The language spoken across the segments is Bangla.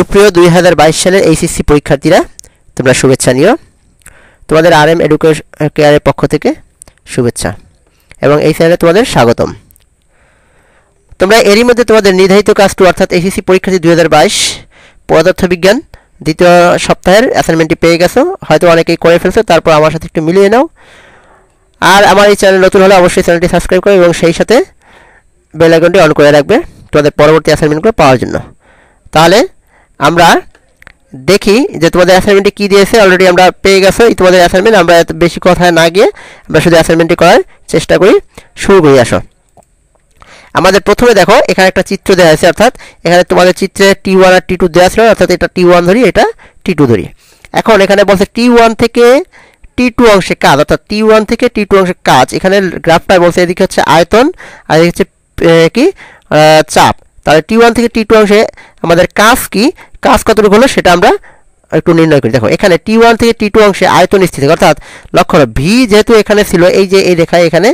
সুপ্রিয় দুই হাজার বাইশ সালের এইচএসসি পরীক্ষার্থীরা তোমরা শুভেচ্ছা নিও তোমাদের আর এম কেয়ারের পক্ষ থেকে শুভেচ্ছা এবং এই চ্যানেলে তোমাদের স্বাগতম তোমরা এরই মধ্যে তোমাদের নির্ধারিত কাজটি অর্থাৎ এইচএসসি পরীক্ষার্থী দুই হাজার বাইশ পদার্থবিজ্ঞান দ্বিতীয় সপ্তাহের অ্যাসাইনমেন্টটি পেয়ে গেছো হয়তো অনেকেই করে ফেলছো তারপর আমার সাথে একটু মিলিয়ে নাও আর আমার এই চ্যানেল নতুন হলে অবশ্যই চ্যানেলটি সাবস্ক্রাইব করো এবং সেই সাথে বেল আইকনটি অন করে রাখবে তোমাদের পরবর্তী অ্যাসাইনমেন্টগুলো পাওয়ার জন্য তাহলে আমরা দেখি যে তোমাদের অ্যাসাইনমেন্টে কী দিয়েছে অলরেডি আমরা পেয়ে গেছো তোমাদের অ্যাসাইনমেন্ট আমরা এত বেশি কথায় না গিয়ে আমরা শুধু অ্যাসাইনমেন্টটি করার চেষ্টা করি শুরু করি আসো আমাদের প্রথমে দেখো এখানে একটা চিত্র দেওয়া আছে অর্থাৎ এখানে তোমাদের চিত্রে টি ওয়ান আর টি টু দেওয়া ছিল অর্থাৎ এটা টি ওয়ান ধরি এটা টি টু ধরি এখন এখানে বলছে টি ওয়ান থেকে টি টু অংশে কাজ অর্থাৎ টি ওয়ান থেকে টি টু অংশে কাজ এখানে গ্রাফটায় বলছে এদিকে হচ্ছে আয়তন আর এদিকে হচ্ছে কি চাপ তাহলে টি ওয়ান থেকে টি টু অংশে আমাদের কাজ কি কাজ কতটুকু হলো সেটা আমরা একটু নির্ণয় করি দেখো এখানে টি ওয়ান থেকে টি টু অংশে আয়তন স্থিতি অর্থাৎ লক্ষ্য ভি যেহেতু এখানে ছিল এই যে এই রেখায় এখানে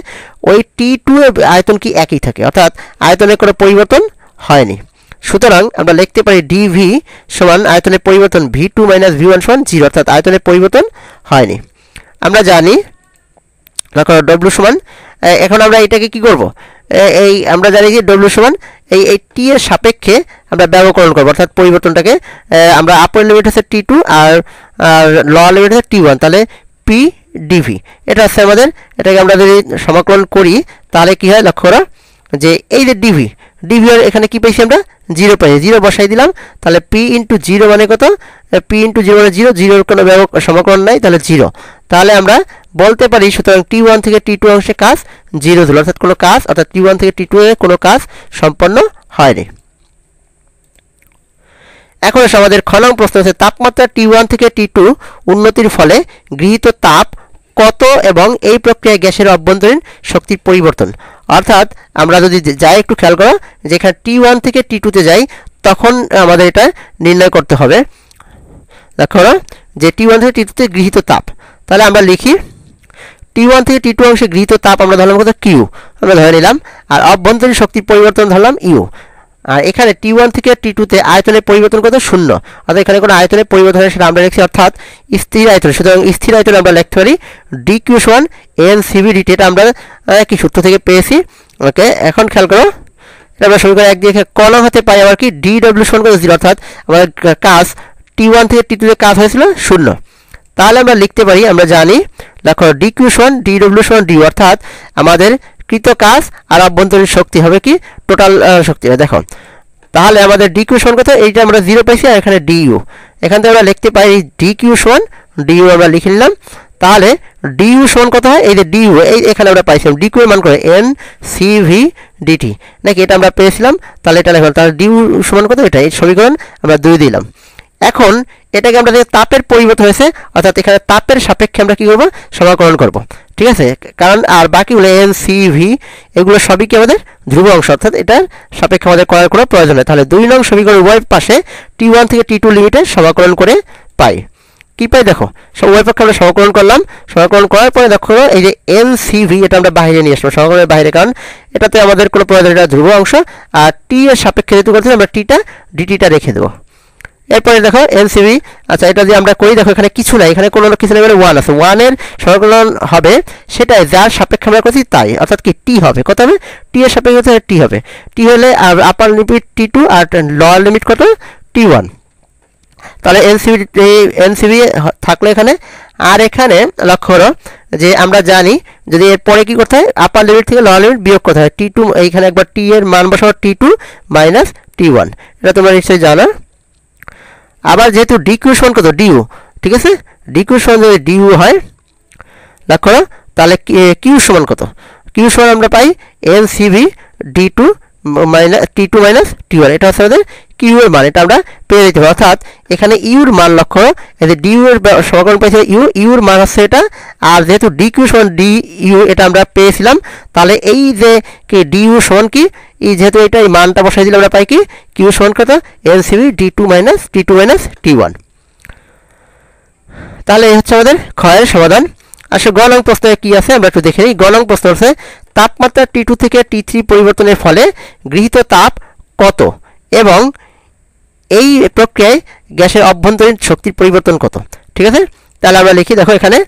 ওই টি টু এর আয়তন কি একই থাকে অর্থাৎ আয়তনের কোনো পরিবর্তন হয়নি সুতরাং আমরা লিখতে পারি ডিভি সমান আয়তনের পরিবর্তন V two minus V one সমান জিরো অর্থাৎ আয়তনের পরিবর্তন হয়নি আমরা জানি লক্ষ্য ডব্লু সমান এখন আমরা এটাকে কি করব এই আমরা জানি যে ডব্লু সমান এই এই টি এর সাপেক্ষে আমরা ব্যবকরণ করবো অর্থাৎ পরিবর্তনটাকে আমরা আপার লিমিট হচ্ছে টি টু আর লোয়ার লিমিট হচ্ছে টি ওয়ান তাহলে পি ডিভি এটা হচ্ছে আমাদের এটাকে আমরা যদি সমাকলন করি তাহলে কি হয় লক্ষ্য করা যে এই যে ডিভি ডিভি এখানে কি পাইছি আমরা জিরো পাইছি জিরো বসাই দিলাম তাহলে পি ইন্টু জিরো মানে কত পি ইন্টু জিরো মানে জিরো জিরোর কোনো সমাকলন নাই তাহলে জিরো তাহলে আমরা বলতে পারি সুতরাং টি ওয়ান থেকে টি টু অংশে কাজ জিরো জুল অর্থাৎ কোনো কাজ অর্থাৎ টি ওয়ান থেকে টি টু এ কোনো কাজ সম্পন্ন হয়নি এখন এসে আমাদের নং প্রশ্ন আছে তাপমাত্রা টি ওয়ান থেকে টি টু উন্নতির ফলে গৃহীত তাপ কত এবং এই প্রক্রিয়ায় গ্যাসের অভ্যন্তরীণ শক্তির পরিবর্তন অর্থাৎ আমরা যদি যাই একটু খেয়াল করো যেখানে টি ওয়ান থেকে টি টুতে যাই তখন আমাদের এটা নির্ণয় করতে হবে দেখো যে টি ওয়ান থেকে টি টুতে গৃহীত তাপ তাহলে আমরা লিখি টি ওয়ান থেকে টি টু অংশে গৃহীত তাপ আমরা ধরলাম কত কিউ আমরা ধরে নিলাম আর অভ্যন্তরীণ শক্তি পরিবর্তন ধরলাম ইউ আর এখানে টি ওয়ান থেকে টি টুতে আয়তনের পরিবর্তন কত শূন্য অর্থাৎ এখানে কোনো আয়তনের পরিবর্তন হয় সেটা আমরা লিখছি অর্থাৎ স্থির আয়তন সুতরাং স্থির আয়তন আমরা লিখতে পারি ডি কিউ সমান এন সিবি ডিটি এটা আমরা কি সূত্র থেকে পেয়েছি ওকে এখন খেয়াল করো এটা আমরা শুরু করে একদিকে কলম হতে পাই আবার কি ডি ডাব্লিউ সমান কত জিরো অর্থাৎ আমাদের কাজ টি ওয়ান থেকে টি টুতে কাজ হয়েছিল শূন্য তাহলে আমরা লিখতে পারি আমরা জানি দেখো ডি কিউ সমান ডি ডব্লিউ সমান ডি অর্থাৎ আমাদের কৃত কাজ আর অভ্যন্তরীণ শক্তি হবে কি টোটাল শক্তি হবে দেখো তাহলে আমাদের ডি কিউ সমান কত এইটা আমরা জিরো পাইছি আর এখানে ডিইউ এখান থেকে আমরা লিখতে পারি ডি কিউ সমান ইউ আমরা লিখে নিলাম তাহলে ডিইউ সমান কত হয় এই যে ডিউ এই এখানে আমরা পাইছিলাম ডি কিউ মান করে এন সি ভি ডিটি নাকি এটা আমরা পেয়েছিলাম তাহলে এটা লেখলাম তাহলে ইউ সমান কত এটা এই সমীকরণ আমরা দুই দিলাম এখন এটাকে আমরা তাপের পরিবর্তন হয়েছে অর্থাৎ এখানে তাপের সাপেক্ষে আমরা কী করবো সমাকরণ করব ঠিক আছে কারণ আর বাকিগুলো এন সি ভি এগুলো সবই কি আমাদের ধ্রুব অংশ অর্থাৎ এটার সাপেক্ষে আমাদের করার কোনো প্রয়োজন নেই তাহলে দুই নং সমীকরণ উভয় পাশে টি ওয়ান থেকে টি টু লিমিটে সমাকরণ করে পাই কী পাই দেখো সব উভয় পক্ষে আমরা সমাকরণ করলাম সমাকরণ করার পরে দেখো এই যে এন সি ভি এটা আমরা বাইরে নিয়ে আসবো সমাকরণের বাইরে কারণ এটাতে আমাদের কোনো প্রয়োজন এটা ধ্রুব অংশ আর টি এর সাপেক্ষে যেহেতু করছি আমরা টিটা ডিটিটা রেখে দেবো এরপরে দেখো এনসিবি আচ্ছা এটা যে আমরা করি দেখো এখানে কিছু নাই এখানে কোনো কিছু নেই ওয়ান আছে ওয়ানের সংকলন হবে সেটাই যার সাপেক্ষে আমরা করছি তাই অর্থাৎ কি টি হবে কত হবে টি এর সাপেক্ষে টি হবে টি হলে আর আপার লিমিট টি টু আর লোয়ার লিমিট কত টি ওয়ান তাহলে এনসিবি এনসিবি থাকলো এখানে আর এখানে লক্ষ্য করো যে আমরা জানি যদি এরপরে কি করতে হয় আপার লিমিট থেকে লোয়ার লিমিট বিয়োগ করতে হয় টি টু এইখানে একবার টি এর মান বসাবো T two minus T one এটা তোমরা নিশ্চয়ই জানো আবার যেহেতু ডিকিউ সমান কত ডিউ ঠিক আছে ডিকিউ সমান যদি ডিউ হয় লক্ষ্য করো তাহলে কিউ সমান কত কিউ সমান আমরা পাই N C V D two minus T two minus T one এটা হচ্ছে আমাদের কিউ এর মান এটা আমরা পেয়ে যেতে পারি অর্থাৎ এখানে ইউর মান লক্ষ্য এতে ডিউ এর সমাকলন পেয়েছে ইউ ইউর মান হচ্ছে এটা আর যেহেতু ডি কিউ সমান ডি ইউ এটা আমরা পেয়েছিলাম তাহলে এই যে কি ডি ইউ সমান কি এই যেহেতু এটা এই মানটা বসাই দিলে আমরা পাই কি কিউ সমান কত L C B D two minus T two minus T one তাহলে এই হচ্ছে আমাদের ক্ষয়ের সমাধান আসলে গ নং প্রশ্নে কী আছে আমরা একটু দেখে নিই গ নং প্রশ্ন হচ্ছে তাপমাত্রা টি টু থেকে টি থ্রি পরিবর্তনের ফলে গৃহীত তাপ কত এবং এই প্রক্রিয়ায় গ্যাসের অভ্যন্তরীণ শক্তির পরিবর্তন কত ঠিক আছে তাহলে আমরা লিখি দেখো এখানে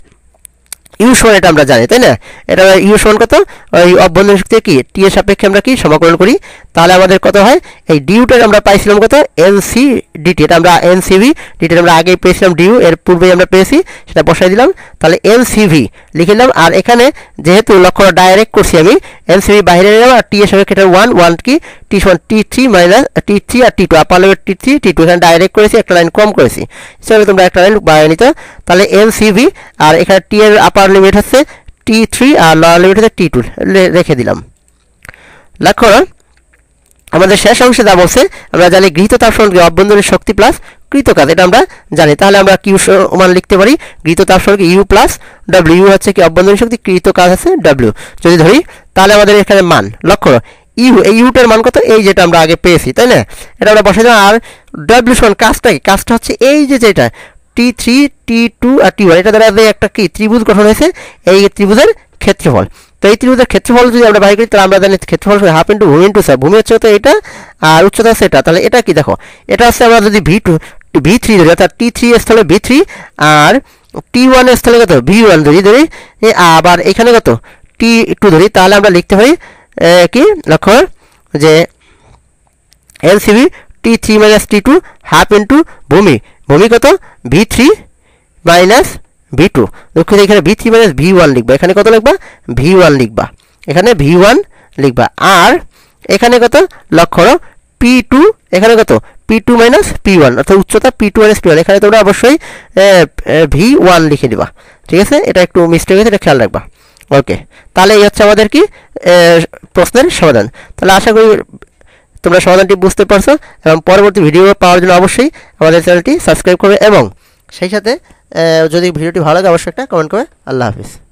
ইউ এটা আমরা জানি তাই না এটা ইউ কত ওই অভ্যন্তরীণ শক্তি কি টি এর সাপেক্ষে আমরা কি সমাকলন করি তাহলে আমাদের কত হয় এই ডিউটার আমরা পাইছিলাম কত এন সি ডিটি এটা আমরা এন সিভি ডিটি আমরা আগে পেয়েছিলাম ডিউ এর পূর্বে আমরা পেয়েছি সেটা বসাই দিলাম তাহলে এন সিভি লিখে নিলাম আর এখানে যেহেতু লক্ষ্য ডাইরেক্ট করছি আমি এন সিভি বাইরে নিলাম আর টি এর সাপেক্ষে এটা ওয়ান ওয়ান কি টি সমান T three minus T three আর T two upper level T three T two এখানে ডাইরেক্ট করেছি একটা লাইন কম করেছি সেভাবে তোমরা একটা লাইন বাইরে নিতে তাহলে এন ভি আর এখানে টি এর আপার আপার লিমিট হচ্ছে টি থ্রি আর লোয়ার লিমিট হচ্ছে টি টু রেখে দিলাম লক্ষ্য করুন আমাদের শেষ অংশে যা বলছে আমরা জানি গৃহীত তাপ সমানকে অভ্যন্তরীণ শক্তি প্লাস কৃত কাজ এটা আমরা জানি তাহলে আমরা কিউ মান লিখতে পারি গৃহীত তাপ সমানকে ইউ প্লাস ডব্লিউ ইউ হচ্ছে কি অভ্যন্তরীণ শক্তি কৃত কাজ আছে ডব্লিউ যদি ধরি তাহলে আমাদের এখানে মান লক্ষ্য করো ইউ এই ইউটার মান কত এই যেটা আমরা আগে পেয়েছি তাই না এটা আমরা বসে দিলাম আর ডব্লিউ সমান কাজটা কি কাজটা হচ্ছে এই যে যেটা টি থ্রি টি টু আর টি ওয়ান এটা দ্বারা যে একটা কি ত্রিভুজ গঠন হয়েছে এই ত্রিভুজের ক্ষেত্রফল তো এই ত্রিভুজের ক্ষেত্রফল যদি আমরা বাই করি তাহলে আমরা জানি ক্ষেত্রফল হাফ ইন্টু ভূমি ইন্টু স্যার ভূমি হচ্ছে তো এটা আর উচ্চতা হচ্ছে এটা তাহলে এটা কি দেখো এটা হচ্ছে আমরা যদি ভি টু ভি থ্রি ধরি অর্থাৎ টি থ্রি স্থলে ভি থ্রি আর টি ওয়ানের স্থলে কত ভি ওয়ান ধরি ধরি আবার এখানে কত টি টু ধরি তাহলে আমরা লিখতে পারি কি লক্ষ্য যে L C B T three minus T two half into ভূমি ভূমি কত V three minus V two দুঃখিত এখানে V three minus V one লিখবা এখানে কত লিখবা ভি ওয়ান লিখবা এখানে ভি ওয়ান লিখবা আর এখানে কত লক্ষ্য পি টু এখানে কত P two minus P one অর্থাৎ উচ্চতা P two minus P one এখানে তোমরা অবশ্যই ভি ওয়ান লিখে দিবা ঠিক আছে এটা একটু মিস্টেক হয়েছে এটা খেয়াল রাখবা ওকে তাহলে এই হচ্ছে আমাদের কি প্রশ্নের সমাধান তাহলে আশা করি তোমরা সমাধানটি বুঝতে পারছো এবং পরবর্তী ভিডিও পাওয়ার জন্য অবশ্যই আমাদের চ্যানেলটি সাবস্ক্রাইব করবে এবং সেই সাথে যদি ভিডিওটি ভালো লাগে অবশ্যই একটা কমেন্ট করবে আল্লাহ হাফিজ